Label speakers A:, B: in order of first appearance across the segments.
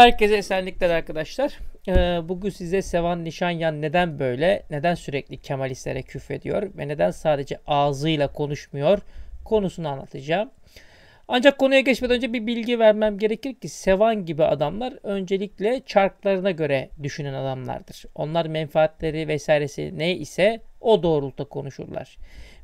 A: Herkese esenlikler arkadaşlar. Ee, bugün size Sevan Nişanyan neden böyle, neden sürekli Kemalistlere küfrediyor ve neden sadece ağzıyla konuşmuyor konusunu anlatacağım. Ancak konuya geçmeden önce bir bilgi vermem gerekir ki Sevan gibi adamlar öncelikle çarklarına göre düşünen adamlardır. Onlar menfaatleri vesairesi ne ise o doğrultuda konuşurlar.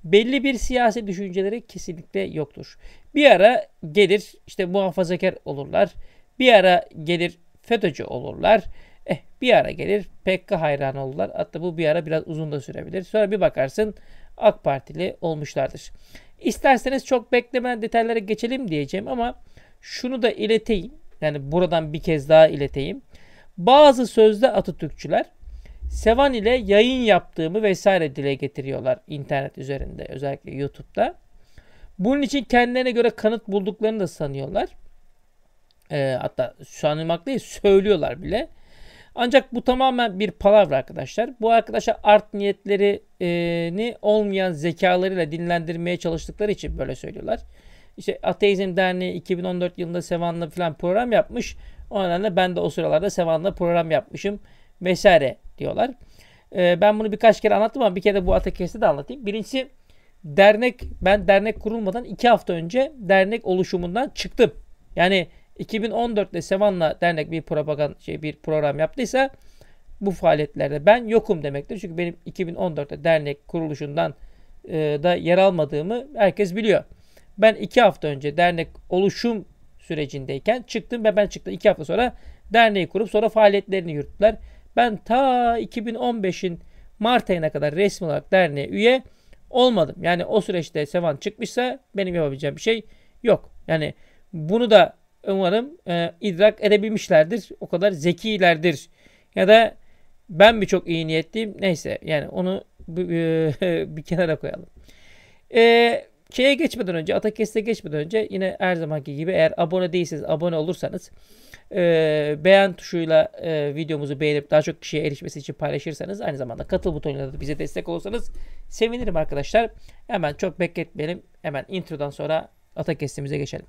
A: Belli bir siyasi düşünceleri kesinlikle yoktur. Bir ara gelir işte muhafazakar olurlar bir ara gelir FETÖ'cü olurlar. Eh bir ara gelir PKK hayranı olurlar. Hatta bu bir ara biraz uzun da sürebilir. Sonra bir bakarsın AK Partili olmuşlardır. İsterseniz çok beklemeden detaylara geçelim diyeceğim ama şunu da ileteyim. Yani buradan bir kez daha ileteyim. Bazı sözde Atatürkçüler Sevan ile yayın yaptığımı vesaire dile getiriyorlar internet üzerinde özellikle YouTube'da. Bunun için kendilerine göre kanıt bulduklarını da sanıyorlar. E, hatta sanılmak değil söylüyorlar bile. Ancak bu tamamen bir palavra arkadaşlar. Bu arkadaşlar art niyetlerini e, olmayan zekalarıyla dinlendirmeye çalıştıkları için böyle söylüyorlar. İşte Ateizm Derneği 2014 yılında Sevan'la falan program yapmış. O nedenle ben de o sıralarda Sevan'la program yapmışım vesaire diyorlar. Ee, ben bunu birkaç kere anlattım ama bir kere de bu Atakes'te de anlatayım. Birincisi dernek, ben dernek kurulmadan iki hafta önce dernek oluşumundan çıktım. Yani 2014'te Sevan'la dernek bir propaganda şey bir program yaptıysa bu faaliyetlerde ben yokum demektir. Çünkü benim 2014'te dernek kuruluşundan e, da yer almadığımı herkes biliyor. Ben iki hafta önce dernek oluşum sürecindeyken çıktım ve ben çıktım. iki hafta sonra derneği kurup sonra faaliyetlerini yürüttüler. Ben ta 2015'in Mart ayına kadar resmi olarak derneğe üye olmadım. Yani o süreçte Sevan çıkmışsa benim yapabileceğim bir şey yok. Yani bunu da umarım e, idrak edebilmişlerdir. O kadar zekilerdir. Ya da ben birçok iyi niyetliyim? Neyse yani onu bir e, kenara koyalım. E, şeye geçmeden önce, Atakes'e geçmeden önce yine her zamanki gibi eğer abone değilseniz, abone olursanız e, beğen tuşuyla e, videomuzu beğenip daha çok kişiye erişmesi için paylaşırsanız aynı zamanda katıl butonuyla da bize destek olursanız sevinirim arkadaşlar. Hemen çok bekletmeyelim. Hemen introdan sonra Atakes'imize geçelim.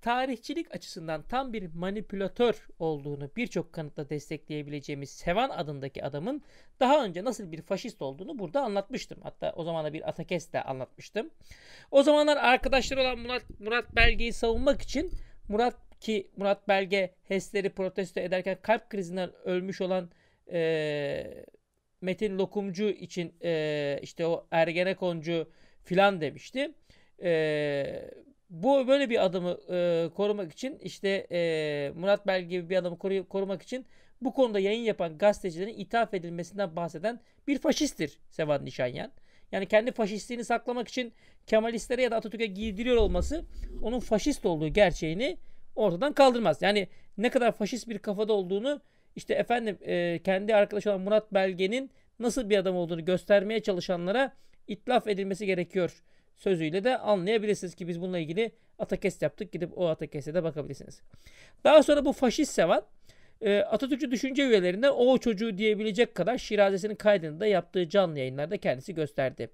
A: tarihçilik açısından tam bir manipülatör olduğunu birçok kanıtla destekleyebileceğimiz Sevan adındaki adamın daha önce nasıl bir faşist olduğunu burada anlatmıştım. Hatta o zaman da bir Atakes de anlatmıştım. O zamanlar arkadaşları olan Murat, Murat Belge'yi savunmak için Murat ki Murat Belge HES'leri protesto ederken kalp krizinden ölmüş olan e, Metin Lokumcu için e, işte o Ergenekoncu filan demişti. E, bu böyle bir adamı e, korumak için işte e, Murat Bel gibi bir adamı koru, korumak için bu konuda yayın yapan gazetecilerin ithaf edilmesinden bahseden bir faşisttir Sevat Nişanyan. Yani kendi faşistliğini saklamak için Kemalistlere ya da Atatürk'e giydiriyor olması onun faşist olduğu gerçeğini ortadan kaldırmaz. Yani ne kadar faşist bir kafada olduğunu işte efendim e, kendi arkadaşı olan Murat Belge'nin nasıl bir adam olduğunu göstermeye çalışanlara itlaf edilmesi gerekiyor sözüyle de anlayabilirsiniz ki biz bununla ilgili Atakest yaptık. Gidip o Atakest'e de bakabilirsiniz. Daha sonra bu faşist sevan e, Atatürkçü düşünce üyelerinden o çocuğu diyebilecek kadar şirazesinin kaydını da yaptığı canlı yayınlarda kendisi gösterdi.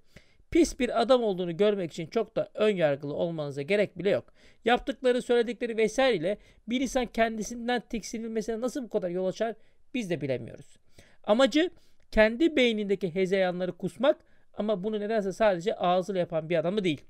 A: Pis bir adam olduğunu görmek için çok da ön yargılı olmanıza gerek bile yok. Yaptıkları, söyledikleri vesaireyle bir insan kendisinden tiksinilmesine nasıl bu kadar yol açar biz de bilemiyoruz. Amacı kendi beynindeki hezeyanları kusmak ama bunu nedense sadece ağzıyla yapan bir adamı değil.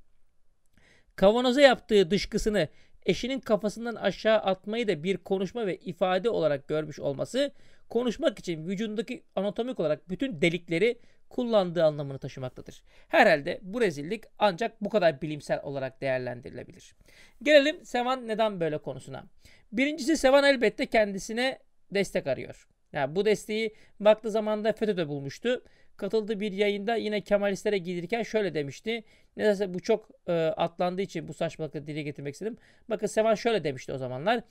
A: Kavanoza yaptığı dışkısını eşinin kafasından aşağı atmayı da bir konuşma ve ifade olarak görmüş olması konuşmak için vücudundaki anatomik olarak bütün delikleri kullandığı anlamını taşımaktadır. Herhalde bu rezillik ancak bu kadar bilimsel olarak değerlendirilebilir. Gelelim Sevan neden böyle konusuna. Birincisi Sevan elbette kendisine destek arıyor. Yani bu desteği vakti zamanda FETÖ'de bulmuştu katıldığı bir yayında yine Kemalistlere giydirirken şöyle demişti. Nedense bu çok e, atlandığı için bu saçmalıkları dile getirmek istedim. Bakın Sevan şöyle demişti o zamanlar.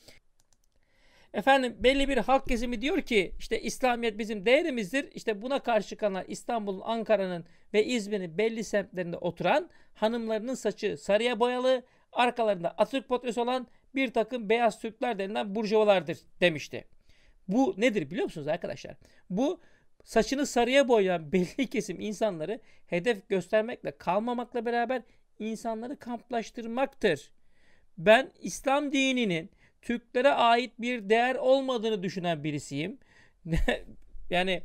A: Efendim belli bir halk kesimi diyor ki işte İslamiyet bizim değerimizdir. İşte buna karşı çıkanlar İstanbul'un, Ankara'nın ve İzmir'in belli semtlerinde oturan hanımlarının saçı sarıya boyalı, arkalarında Atatürk portresi olan bir takım beyaz Türkler denilen burjuvalardır demişti. Bu nedir biliyor musunuz arkadaşlar? Bu saçını sarıya boyayan belli kesim insanları hedef göstermekle kalmamakla beraber insanları kamplaştırmaktır. Ben İslam dininin Türklere ait bir değer olmadığını düşünen birisiyim. yani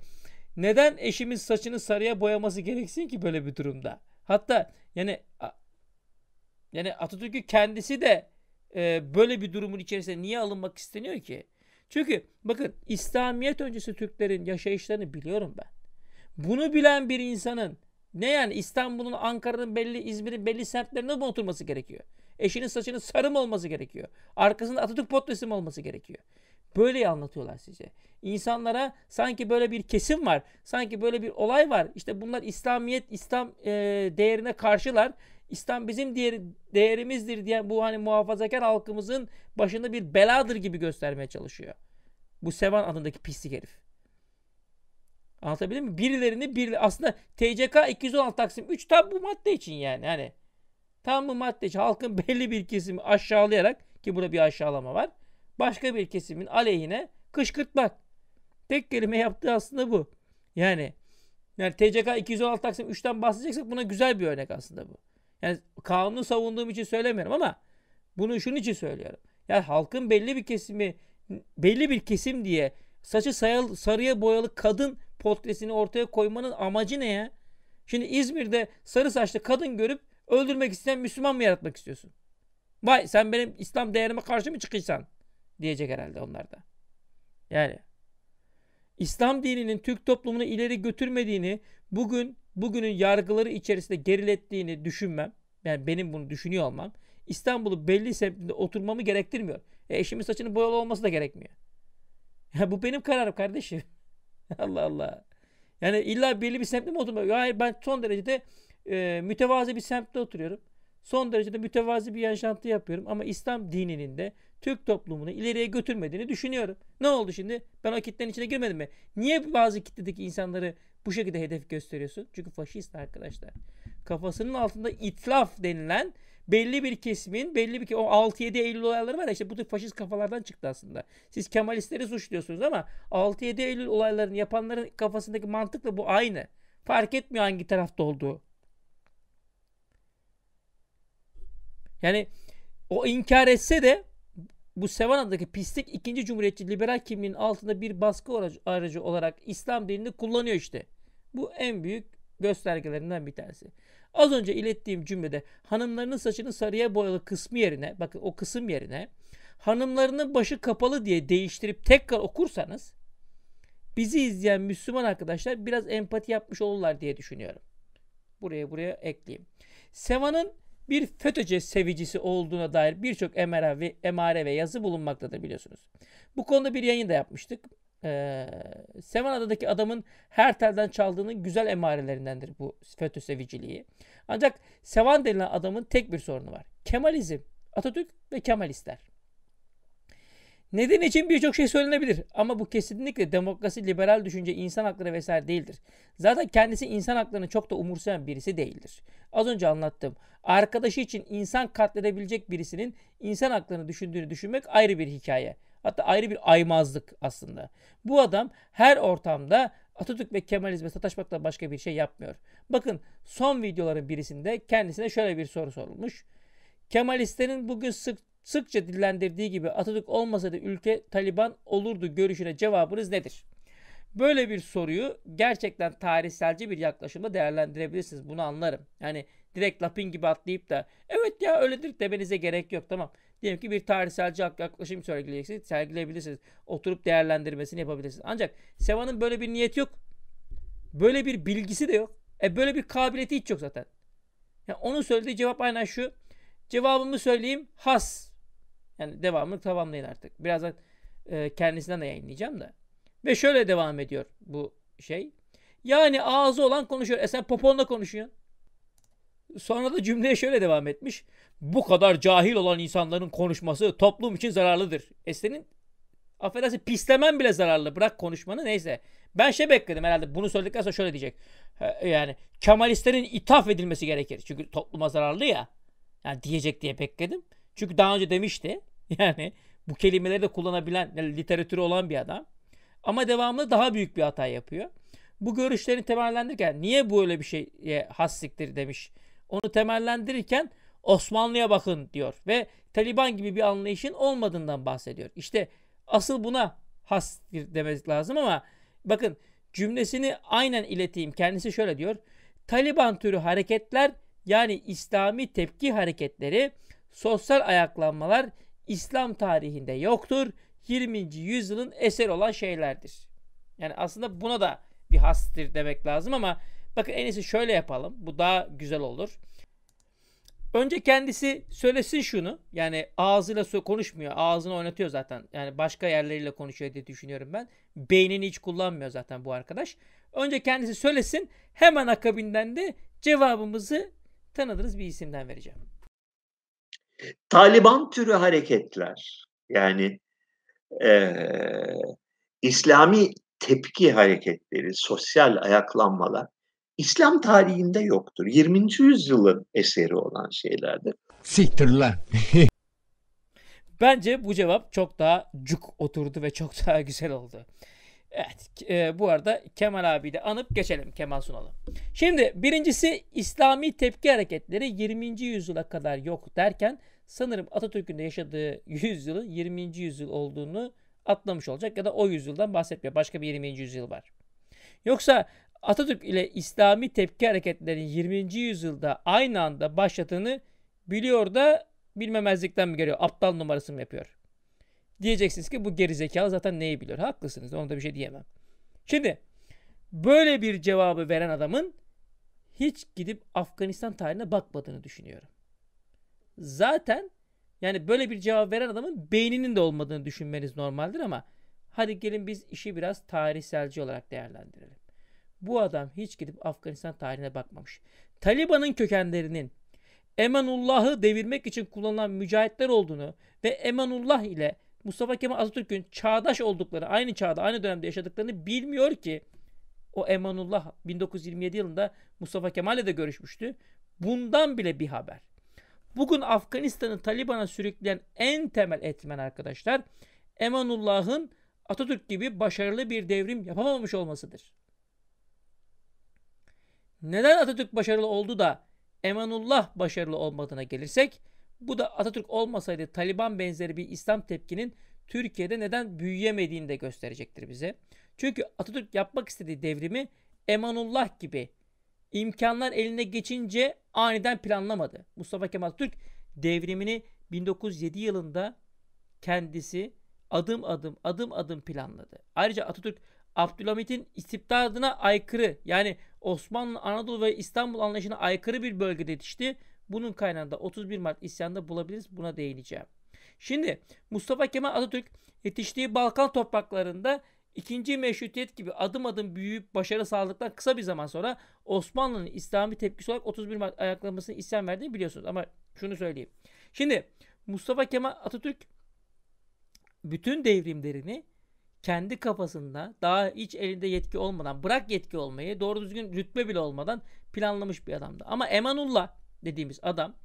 A: neden eşimin saçını sarıya boyaması gereksin ki böyle bir durumda? Hatta yani yani Atatürk'ü kendisi de e, böyle bir durumun içerisine niye alınmak isteniyor ki? Çünkü bakın İslamiyet öncesi Türklerin yaşayışlarını biliyorum ben. Bunu bilen bir insanın ne yani İstanbul'un, Ankara'nın belli, İzmir'in belli semtlerine mi oturması gerekiyor? Eşinin saçının sarı mı olması gerekiyor? Arkasında Atatürk portresi mi olması gerekiyor? Böyle anlatıyorlar size. İnsanlara sanki böyle bir kesim var. Sanki böyle bir olay var. İşte bunlar İslamiyet, İslam e, değerine karşılar. İslam bizim diğer değerimizdir diye bu hani muhafazakar halkımızın başında bir beladır gibi göstermeye çalışıyor. Bu Sevan adındaki pislik herif. Anlatabildim mi? Birilerini bir aslında TCK 216 Taksim 3 tam bu madde için yani. Hani tam bu madde için halkın belli bir kesimi aşağılayarak ki burada bir aşağılama var. Başka bir kesimin aleyhine kışkırtmak. Tek kelime yaptığı aslında bu. Yani yani TCK 216 Taksim 3'ten bahsedeceksek buna güzel bir örnek aslında bu. Yani kanunu savunduğum için söylemiyorum ama bunu şunun için söylüyorum. Yani halkın belli bir kesimi belli bir kesim diye saçı sayal, sarıya boyalı kadın portresini ortaya koymanın amacı ne ya? Şimdi İzmir'de sarı saçlı kadın görüp öldürmek isteyen Müslüman mı yaratmak istiyorsun? Vay sen benim İslam değerime karşı mı çıkıyorsan? Diyecek herhalde onlar da. Yani İslam dininin Türk toplumunu ileri götürmediğini bugün bugünün yargıları içerisinde gerilettiğini düşünmem, yani benim bunu düşünüyor olmam, İstanbul'u belli semtinde oturmamı gerektirmiyor. E eşimin saçının boyalı olması da gerekmiyor. Ya bu benim kararım kardeşim. Allah Allah. Yani illa belli bir semtte mi oturmuyor? Hayır ben son derecede e, mütevazi bir semtte oturuyorum son derecede mütevazi bir yaşantı yapıyorum ama İslam dininin de Türk toplumunu ileriye götürmediğini düşünüyorum. Ne oldu şimdi? Ben o kitlenin içine girmedim mi? Niye bazı kitledeki insanları bu şekilde hedef gösteriyorsun? Çünkü faşist arkadaşlar. Kafasının altında itlaf denilen belli bir kesimin belli bir ki o 6-7 Eylül olayları var ya işte bu tür faşist kafalardan çıktı aslında. Siz Kemalistleri suçluyorsunuz ama 6-7 Eylül olaylarını yapanların kafasındaki mantıkla bu aynı. Fark etmiyor hangi tarafta olduğu. Yani o inkar etse de bu Sevana'daki pislik ikinci cumhuriyetçi liberal kimliğin altında bir baskı aracı olarak İslam dinini kullanıyor işte. Bu en büyük göstergelerinden bir tanesi. Az önce ilettiğim cümlede hanımlarının saçını sarıya boyalı kısmı yerine bakın o kısım yerine hanımlarının başı kapalı diye değiştirip tekrar okursanız bizi izleyen Müslüman arkadaşlar biraz empati yapmış olurlar diye düşünüyorum. Buraya buraya ekleyeyim. Seva'nın bir FETÖ'cü sevicisi olduğuna dair birçok emare ve, emare ve yazı bulunmaktadır biliyorsunuz. Bu konuda bir yayın da yapmıştık. Ee, adadaki adamın her telden çaldığının güzel emarelerindendir bu FETÖ seviciliği. Ancak Sevan denilen adamın tek bir sorunu var. Kemalizm, Atatürk ve Kemalistler. Neden için birçok şey söylenebilir ama bu kesinlikle demokrasi, liberal düşünce, insan hakları vesaire değildir. Zaten kendisi insan haklarını çok da umursayan birisi değildir. Az önce anlattım. Arkadaşı için insan katledebilecek birisinin insan haklarını düşündüğünü düşünmek ayrı bir hikaye. Hatta ayrı bir aymazlık aslında. Bu adam her ortamda Atatürk ve Kemalizme sataşmakla başka bir şey yapmıyor. Bakın son videoların birisinde kendisine şöyle bir soru sorulmuş. Kemalistlerin bugün sık sıkça dillendirdiği gibi Atatürk olmasaydı ülke Taliban olurdu görüşüne cevabınız nedir? Böyle bir soruyu gerçekten tarihselci bir yaklaşımda değerlendirebilirsiniz. Bunu anlarım. Yani direkt lapin gibi atlayıp da evet ya öyledir demenize gerek yok tamam. Diyelim ki bir tarihselci yaklaşım sergileyeceksiniz, sergileyebilirsiniz. Oturup değerlendirmesini yapabilirsiniz. Ancak Seva'nın böyle bir niyeti yok. Böyle bir bilgisi de yok. E böyle bir kabiliyeti hiç yok zaten. Yani onun söylediği cevap aynen şu. Cevabımı söyleyeyim. Has. Yani devamını tamamlayın artık. Birazdan e, kendisinden de yayınlayacağım da. Ve şöyle devam ediyor bu şey. Yani ağzı olan konuşuyor. E sen poponla konuşuyorsun. Sonra da cümleye şöyle devam etmiş. Bu kadar cahil olan insanların konuşması toplum için zararlıdır. E senin affedersin pislemen bile zararlı. Bırak konuşmanı neyse. Ben şey bekledim herhalde bunu söyledikten sonra şöyle diyecek. Yani Kemalistlerin ithaf edilmesi gerekir. Çünkü topluma zararlı ya. Yani diyecek diye bekledim. Çünkü daha önce demişti. Yani bu kelimeleri de kullanabilen, yani literatürü olan bir adam. Ama devamlı daha büyük bir hata yapıyor. Bu görüşlerini temellendirirken niye bu öyle bir şeye hassiktir demiş. Onu temellendirirken Osmanlı'ya bakın diyor ve Taliban gibi bir anlayışın olmadığından bahsediyor. İşte asıl buna hastir demek lazım ama bakın cümlesini aynen ileteyim. Kendisi şöyle diyor. Taliban türü hareketler yani İslami tepki hareketleri, sosyal ayaklanmalar İslam tarihinde yoktur. 20. yüzyılın eser olan şeylerdir. Yani aslında buna da bir hastır demek lazım ama bakın en iyisi şöyle yapalım. Bu daha güzel olur. Önce kendisi söylesin şunu. Yani ağzıyla konuşmuyor. Ağzını oynatıyor zaten. Yani başka yerleriyle konuşuyor diye düşünüyorum ben. Beynini hiç kullanmıyor zaten bu arkadaş. Önce kendisi söylesin. Hemen akabinden de cevabımızı tanıdığınız bir isimden vereceğim. Taliban türü hareketler yani e, İslami tepki hareketleri, sosyal ayaklanmalar İslam tarihinde yoktur. 20. yüzyılın eseri olan şeylerdir. Siktir lan. Bence bu cevap çok daha cuk oturdu ve çok daha güzel oldu. Evet e, bu arada Kemal abi de anıp geçelim Kemal Sunal'ı. Şimdi birincisi İslami tepki hareketleri 20. yüzyıla kadar yok derken sanırım Atatürk'ün de yaşadığı yüzyılın 20. yüzyıl olduğunu atlamış olacak ya da o yüzyıldan bahsetmiyor. Başka bir 20. yüzyıl var. Yoksa Atatürk ile İslami tepki hareketlerinin 20. yüzyılda aynı anda başladığını biliyor da bilmemezlikten mi geliyor? Aptal numarası mı yapıyor? Diyeceksiniz ki bu gerizekalı zaten neyi biliyor? Haklısınız. onu da bir şey diyemem. Şimdi böyle bir cevabı veren adamın hiç gidip Afganistan tarihine bakmadığını düşünüyorum zaten yani böyle bir cevap veren adamın beyninin de olmadığını düşünmeniz normaldir ama hadi gelin biz işi biraz tarihselci olarak değerlendirelim. Bu adam hiç gidip Afganistan tarihine bakmamış. Taliban'ın kökenlerinin Emanullah'ı devirmek için kullanılan mücahitler olduğunu ve Emanullah ile Mustafa Kemal Atatürk'ün çağdaş olduklarını, aynı çağda, aynı dönemde yaşadıklarını bilmiyor ki o Emanullah 1927 yılında Mustafa Kemal ile de görüşmüştü. Bundan bile bir haber. Bugün Afganistan'ı Taliban'a sürükleyen en temel etmen arkadaşlar Emanullah'ın Atatürk gibi başarılı bir devrim yapamamış olmasıdır. Neden Atatürk başarılı oldu da Emanullah başarılı olmadığına gelirsek bu da Atatürk olmasaydı Taliban benzeri bir İslam tepkinin Türkiye'de neden büyüyemediğini de gösterecektir bize. Çünkü Atatürk yapmak istediği devrimi Emanullah gibi imkanlar eline geçince aniden planlamadı. Mustafa Kemal Türk devrimini 1907 yılında kendisi adım adım adım adım planladı. Ayrıca Atatürk Abdülhamit'in istibdadına aykırı yani Osmanlı, Anadolu ve İstanbul anlayışına aykırı bir bölgede yetişti. Bunun kaynağında 31 Mart isyanında bulabiliriz. Buna değineceğim. Şimdi Mustafa Kemal Atatürk yetiştiği Balkan topraklarında İkinci meşrutiyet gibi adım adım büyüyüp başarı sağladıktan kısa bir zaman sonra Osmanlı'nın İslami tepkisi olarak 31 Mart ayaklamasını isyan verdiğini biliyorsunuz. Ama şunu söyleyeyim. Şimdi Mustafa Kemal Atatürk bütün devrimlerini kendi kafasında daha hiç elinde yetki olmadan bırak yetki olmayı doğru düzgün rütbe bile olmadan planlamış bir adamdı. Ama Emanullah dediğimiz adam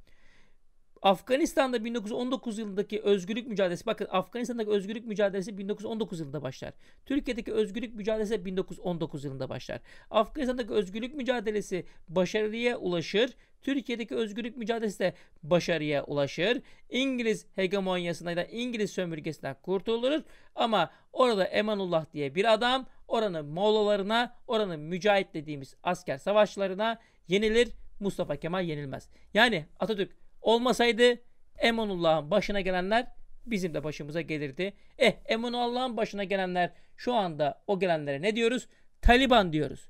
A: Afganistan'da 1919 yılındaki özgürlük mücadelesi bakın Afganistan'daki özgürlük mücadelesi 1919 yılında başlar. Türkiye'deki özgürlük mücadelesi 1919 yılında başlar. Afganistan'daki özgürlük mücadelesi başarıya ulaşır. Türkiye'deki özgürlük mücadelesi de başarıya ulaşır. İngiliz hegemonyasından, da İngiliz sömürgesinden kurtulur. Ama orada Emanullah diye bir adam oranın Moğollarına, oranın mücahit dediğimiz asker savaşlarına yenilir. Mustafa Kemal yenilmez. Yani Atatürk Olmasaydı Emanullah'ın başına gelenler bizim de başımıza gelirdi. Eh Emanullah'ın başına gelenler şu anda o gelenlere ne diyoruz? Taliban diyoruz.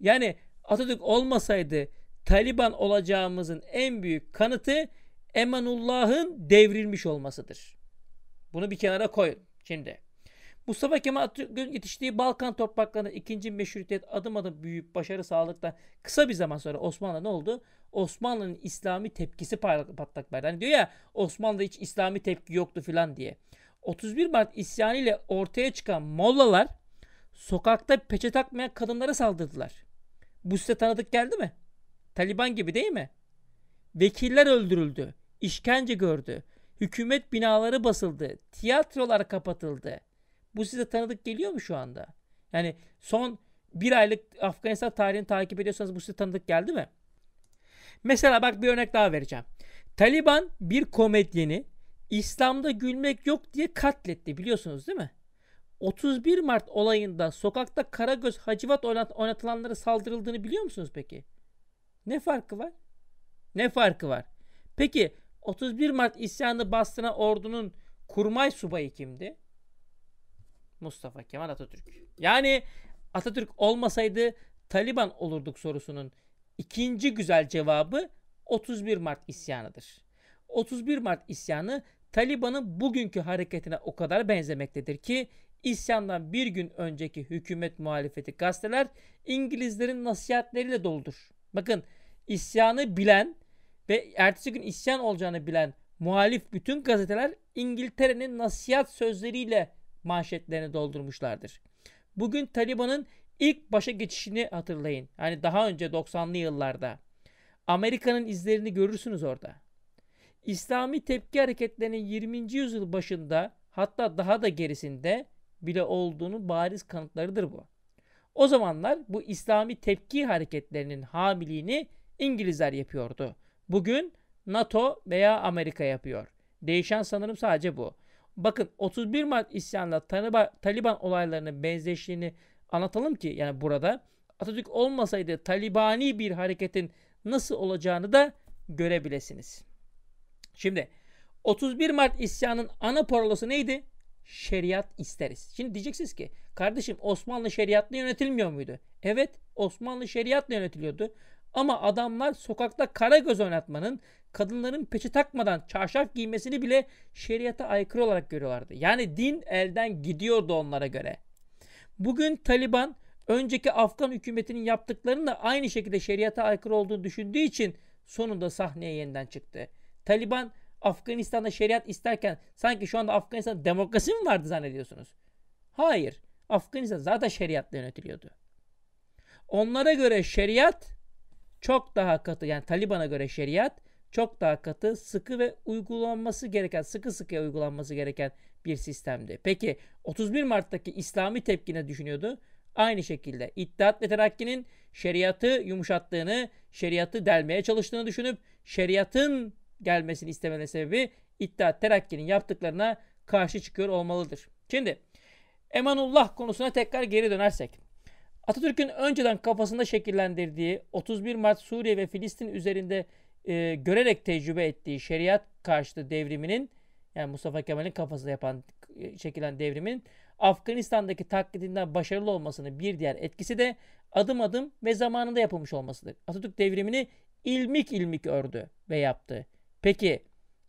A: Yani Atatürk olmasaydı Taliban olacağımızın en büyük kanıtı Emanullah'ın devrilmiş olmasıdır. Bunu bir kenara koyun şimdi. Mustafa Kemal Atatürk'ün yetiştiği Balkan topraklarında ikinci meşrutiyet adım adım büyüyüp başarı sağladıktan kısa bir zaman sonra Osmanlı ne oldu? Osmanlı'nın İslami tepkisi patlak verdi. Hani diyor ya Osmanlı'da hiç İslami tepki yoktu filan diye. 31 Mart isyanı ile ortaya çıkan Mollalar sokakta peçe takmayan kadınlara saldırdılar. Bu size tanıdık geldi mi? Taliban gibi değil mi? Vekiller öldürüldü, işkence gördü, hükümet binaları basıldı, tiyatrolar kapatıldı. Bu size tanıdık geliyor mu şu anda? Yani son bir aylık Afganistan tarihini takip ediyorsanız bu size tanıdık geldi mi? Mesela bak bir örnek daha vereceğim. Taliban bir komedyeni İslam'da gülmek yok diye katletti biliyorsunuz değil mi? 31 Mart olayında sokakta Karagöz Hacivat oynatılanlara saldırıldığını biliyor musunuz peki? Ne farkı var? Ne farkı var? Peki 31 Mart isyanı bastıran ordunun kurmay subayı kimdi? Mustafa Kemal Atatürk. Yani Atatürk olmasaydı Taliban olurduk sorusunun ikinci güzel cevabı 31 Mart isyanıdır. 31 Mart isyanı Taliban'ın bugünkü hareketine o kadar benzemektedir ki isyandan bir gün önceki hükümet muhalefeti gazeteler İngilizlerin nasihatleriyle doludur. Bakın isyanı bilen ve ertesi gün isyan olacağını bilen muhalif bütün gazeteler İngiltere'nin nasihat sözleriyle manşetlerini doldurmuşlardır. Bugün Taliban'ın ilk başa geçişini hatırlayın. Hani daha önce 90'lı yıllarda. Amerika'nın izlerini görürsünüz orada. İslami tepki hareketlerinin 20. yüzyıl başında hatta daha da gerisinde bile olduğunu bariz kanıtlarıdır bu. O zamanlar bu İslami tepki hareketlerinin hamiliğini İngilizler yapıyordu. Bugün NATO veya Amerika yapıyor. Değişen sanırım sadece bu. Bakın 31 Mart isyanla Taliban olaylarının benzeşliğini anlatalım ki yani burada Atatürk olmasaydı Talibani bir hareketin nasıl olacağını da görebilirsiniz. Şimdi 31 Mart isyanın ana parolası neydi? Şeriat isteriz. Şimdi diyeceksiniz ki kardeşim Osmanlı şeriatla yönetilmiyor muydu? Evet Osmanlı şeriatla yönetiliyordu. Ama adamlar sokakta kara göz oynatmanın kadınların peçe takmadan çarşaf giymesini bile şeriata aykırı olarak görüyorlardı. Yani din elden gidiyordu onlara göre. Bugün Taliban önceki Afgan hükümetinin yaptıklarını da aynı şekilde şeriata aykırı olduğunu düşündüğü için sonunda sahneye yeniden çıktı. Taliban Afganistan'da şeriat isterken sanki şu anda Afganistan'da demokrasi mi vardı zannediyorsunuz? Hayır. Afganistan zaten şeriatla yönetiliyordu. Onlara göre şeriat çok daha katı yani Taliban'a göre şeriat çok daha katı, sıkı ve uygulanması gereken, sıkı sıkı uygulanması gereken bir sistemdi. Peki 31 Mart'taki İslami tepkine düşünüyordu? Aynı şekilde İttihat ve Terakki'nin şeriatı yumuşattığını, şeriatı delmeye çalıştığını düşünüp şeriatın gelmesini istemene sebebi İttihat Terakki'nin yaptıklarına karşı çıkıyor olmalıdır. Şimdi Emanullah konusuna tekrar geri dönersek. Atatürk'ün önceden kafasında şekillendirdiği 31 Mart Suriye ve Filistin üzerinde e, görerek tecrübe ettiği şeriat karşıtı devriminin yani Mustafa Kemal'in kafasında yapan e, çekilen devrimin Afganistan'daki taklidinden başarılı olmasının bir diğer etkisi de adım adım ve zamanında yapılmış olmasıdır. Atatürk devrimini ilmik ilmik ördü ve yaptı. Peki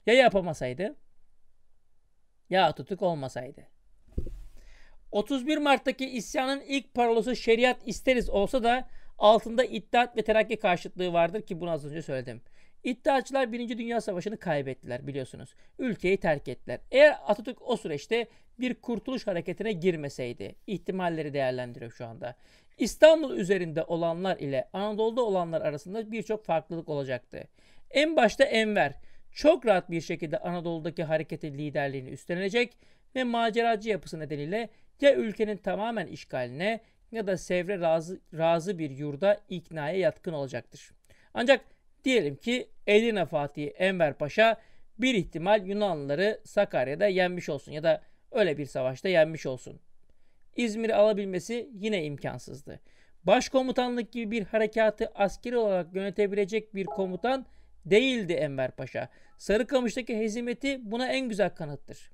A: ya yapamasaydı? Ya Atatürk olmasaydı? 31 Mart'taki isyanın ilk parolası şeriat isteriz olsa da altında iddiat ve terakki karşıtlığı vardır ki bunu az önce söyledim. İddiaçılar 1. Dünya Savaşı'nı kaybettiler biliyorsunuz. Ülkeyi terk ettiler. Eğer Atatürk o süreçte bir kurtuluş hareketine girmeseydi ihtimalleri değerlendiriyor şu anda. İstanbul üzerinde olanlar ile Anadolu'da olanlar arasında birçok farklılık olacaktı. En başta Enver çok rahat bir şekilde Anadolu'daki hareketin liderliğini üstlenecek ve maceracı yapısı nedeniyle ya ülkenin tamamen işgaline ya da Sevre razı, razı bir yurda iknaya yatkın olacaktır. Ancak Diyelim ki Edirne Fatih Enver Paşa bir ihtimal Yunanlıları Sakarya'da yenmiş olsun ya da öyle bir savaşta yenmiş olsun. İzmir'i alabilmesi yine imkansızdı. Başkomutanlık gibi bir harekatı askeri olarak yönetebilecek bir komutan değildi Enver Paşa. Sarıkamış'taki hezimeti buna en güzel kanıttır.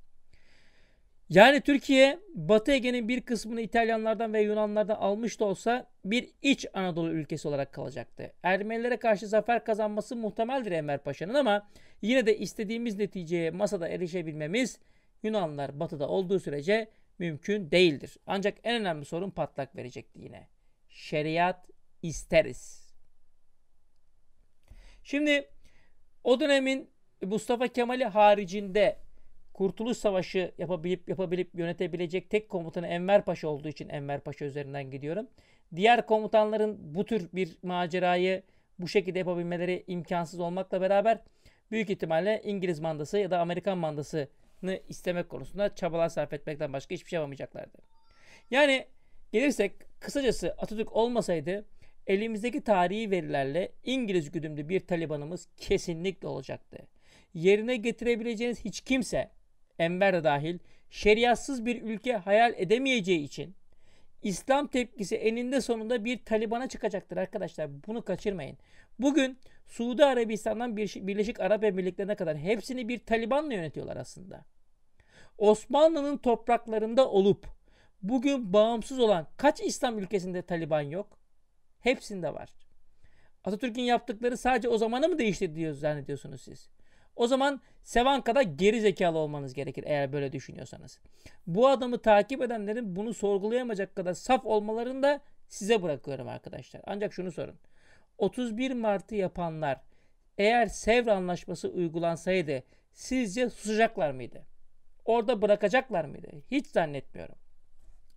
A: Yani Türkiye Batı Ege'nin bir kısmını İtalyanlardan ve Yunanlardan almış da olsa bir iç Anadolu ülkesi olarak kalacaktı. Ermenilere karşı zafer kazanması muhtemeldir Enver Paşa'nın ama yine de istediğimiz neticeye masada erişebilmemiz Yunanlar batıda olduğu sürece mümkün değildir. Ancak en önemli sorun patlak verecekti yine. Şeriat isteriz. Şimdi o dönemin Mustafa Kemal'i haricinde Kurtuluş Savaşı yapabilip yapabilip yönetebilecek tek komutanı Enver Paşa olduğu için Enver Paşa üzerinden gidiyorum. Diğer komutanların bu tür bir macerayı bu şekilde yapabilmeleri imkansız olmakla beraber büyük ihtimalle İngiliz mandası ya da Amerikan mandasını istemek konusunda çabalar sarf etmekten başka hiçbir şey yapamayacaklardı. Yani gelirsek kısacası Atatürk olmasaydı elimizdeki tarihi verilerle İngiliz güdümlü bir Talibanımız kesinlikle olacaktı. Yerine getirebileceğiniz hiç kimse Enver de dahil şeriatsız bir ülke hayal edemeyeceği için İslam tepkisi eninde sonunda bir Taliban'a çıkacaktır arkadaşlar. Bunu kaçırmayın. Bugün Suudi Arabistan'dan Birleşik Arap Emirlikleri'ne kadar hepsini bir Taliban'la yönetiyorlar aslında. Osmanlı'nın topraklarında olup bugün bağımsız olan kaç İslam ülkesinde Taliban yok? Hepsinde var. Atatürk'ün yaptıkları sadece o zamanı mı değiştirdi diyor zannediyorsunuz siz? O zaman Sevanka'da geri zekalı olmanız gerekir eğer böyle düşünüyorsanız. Bu adamı takip edenlerin bunu sorgulayamayacak kadar saf olmalarını da size bırakıyorum arkadaşlar. Ancak şunu sorun. 31 Mart'ı yapanlar eğer Sevr Anlaşması uygulansaydı sizce susacaklar mıydı? Orada bırakacaklar mıydı? Hiç zannetmiyorum.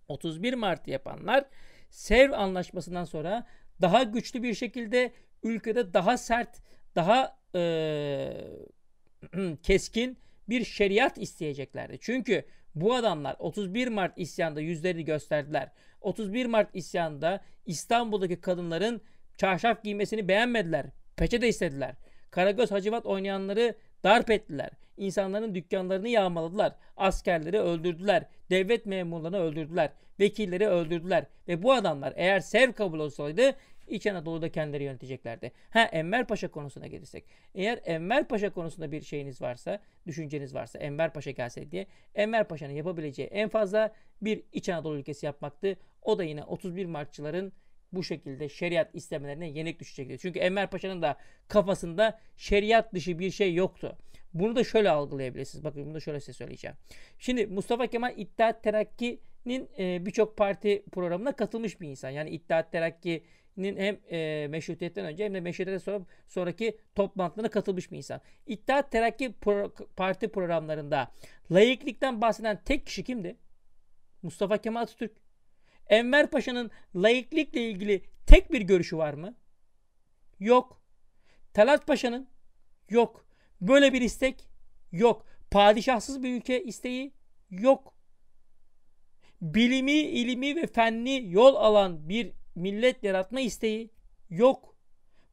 A: 31 Mart'ı yapanlar Sevr Anlaşması'ndan sonra daha güçlü bir şekilde ülkede daha sert, daha ee, keskin bir şeriat isteyeceklerdi. Çünkü bu adamlar 31 Mart isyanında yüzlerini gösterdiler. 31 Mart isyanında İstanbul'daki kadınların çarşaf giymesini beğenmediler. Peçete istediler. Karagöz Hacivat oynayanları darp ettiler. İnsanların dükkanlarını yağmaladılar. Askerleri öldürdüler. Devlet memurlarını öldürdüler. Vekilleri öldürdüler. Ve bu adamlar eğer sev kabul olsaydı İç Anadolu'da kendileri yöneteceklerdi. Ha Enver Paşa konusuna gelirsek. Eğer Enver Paşa konusunda bir şeyiniz varsa, düşünceniz varsa Enver Paşa gelse diye Enver Paşa'nın yapabileceği en fazla bir İç Anadolu ülkesi yapmaktı. O da yine 31 Martçıların bu şekilde şeriat istemelerine yenik düşecekti. Çünkü Enver Paşa'nın da kafasında şeriat dışı bir şey yoktu. Bunu da şöyle algılayabilirsiniz. Bakın bunu da şöyle size söyleyeceğim. Şimdi Mustafa Kemal İttihat Terakki'nin birçok parti programına katılmış bir insan. Yani İttihat Terakki nin hem e, meşrutiyetten önce hem de meşrutiyetten sonra, sonraki toplantılarına katılmış bir insan. İttihat Terakki pro, Parti programlarında laiklikten bahseden tek kişi kimdi? Mustafa Kemal Atatürk. Enver Paşa'nın laiklikle ilgili tek bir görüşü var mı? Yok. Talat Paşa'nın? Yok. Böyle bir istek? Yok. Padişahsız bir ülke isteği? Yok. Bilimi, ilimi ve fenni yol alan bir millet yaratma isteği yok.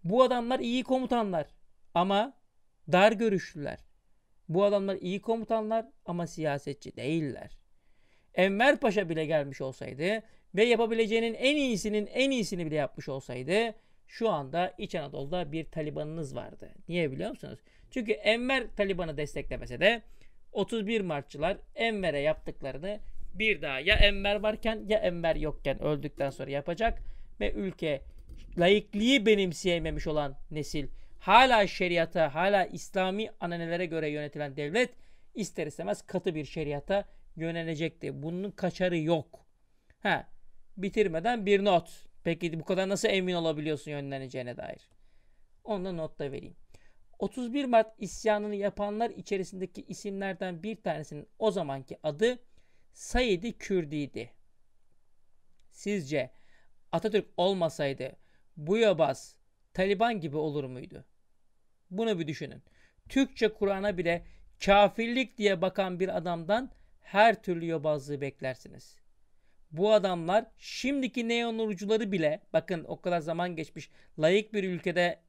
A: Bu adamlar iyi komutanlar ama dar görüşlüler. Bu adamlar iyi komutanlar ama siyasetçi değiller. Enver Paşa bile gelmiş olsaydı ve yapabileceğinin en iyisinin en iyisini bile yapmış olsaydı şu anda İç Anadolu'da bir Taliban'ınız vardı. Niye biliyor musunuz? Çünkü Enver Taliban'ı desteklemese de 31 Martçılar Enver'e yaptıklarını bir daha ya Enver varken ya Enver yokken öldükten sonra yapacak ve ülke laikliği benimseyememiş olan nesil hala şeriata, hala İslami ananelere göre yönetilen devlet ister istemez katı bir şeriata yönelecekti. Bunun kaçarı yok. Ha, bitirmeden bir not. Peki bu kadar nasıl emin olabiliyorsun yönleneceğine dair? Onda not da vereyim. 31 Mart isyanını yapanlar içerisindeki isimlerden bir tanesinin o zamanki adı Said-i Kürdi'ydi. Sizce Atatürk olmasaydı bu yobaz Taliban gibi olur muydu? Bunu bir düşünün. Türkçe Kur'an'a bile kafirlik diye bakan bir adamdan her türlü yobazlığı beklersiniz. Bu adamlar şimdiki neonurcuları bile bakın o kadar zaman geçmiş layık bir ülkede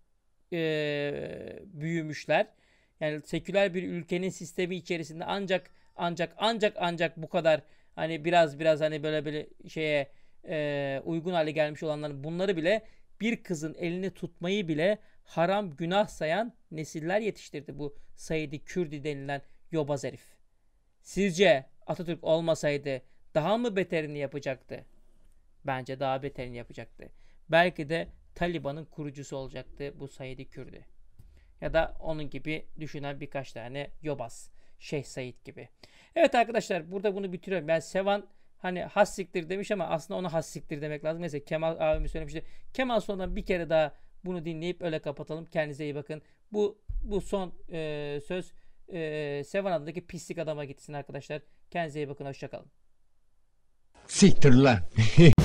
A: e, büyümüşler. Yani seküler bir ülkenin sistemi içerisinde ancak ancak ancak ancak bu kadar hani biraz biraz hani böyle böyle şeye e, uygun hale gelmiş olanların bunları bile bir kızın elini tutmayı bile haram günah sayan nesiller yetiştirdi bu Said-i Kürdi denilen yobaz herif. Sizce Atatürk olmasaydı daha mı beterini yapacaktı? Bence daha beterini yapacaktı. Belki de Taliban'ın kurucusu olacaktı bu Said-i Kürdi. Ya da onun gibi düşünen birkaç tane yobaz. Şeyh Said gibi. Evet arkadaşlar burada bunu bitiriyorum. Ben Sevan hani hassiktir demiş ama aslında ona hassiktir demek lazım. Mesela Kemal abimiz söylemişti. Kemal sonradan bir kere daha bunu dinleyip öyle kapatalım. Kendinize iyi bakın. Bu bu son e, söz e, Sevan adındaki pislik adama gitsin arkadaşlar. Kendinize iyi bakın. Hoşçakalın. Siktir lan.